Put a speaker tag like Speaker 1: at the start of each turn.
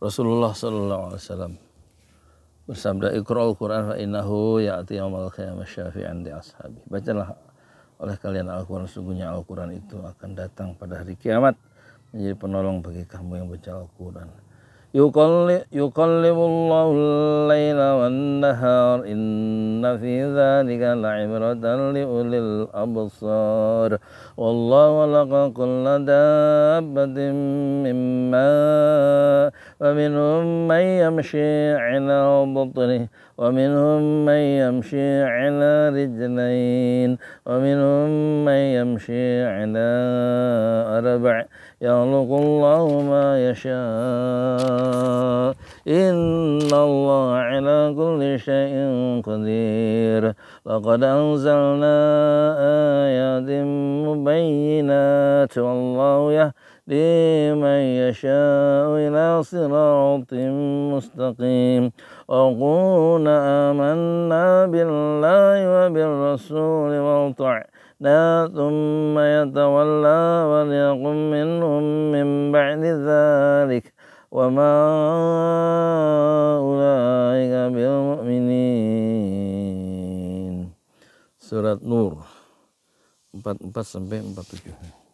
Speaker 1: Rasulullah sallallahu alaihi wasallam bersabda Iqra'ul Qur'an fa innahu ya'ti yaumal qiyamah syafi'an li ashabi. Bacalah oleh kalian Al-Qur'an sungguhnya Al-Qur'an itu akan datang pada hari kiamat menjadi penolong bagi kamu yang baca Al-Qur'an. Yuqallibullahu al-laila wan-nahar inna fi dhalika la'ibratan li ulil absar wallahu khalaqa kulla dabbatin mimma ومنهم من يمشي على بطنه ومنهم من يمشي على رجلين ومنهم من يمشي على أربع يخلق الله ما يشاء إن الله على كل شيء قدير لقد أنزلنا آه السيئات والله يهدي من يشاء إلى صراط مستقيم وقولنا آمنا بالله وبالرسول وأطعنا ثم يتولى وليقم منهم من بعد ذلك وما أولئك بالمؤمنين سورة نور 44 sampai 47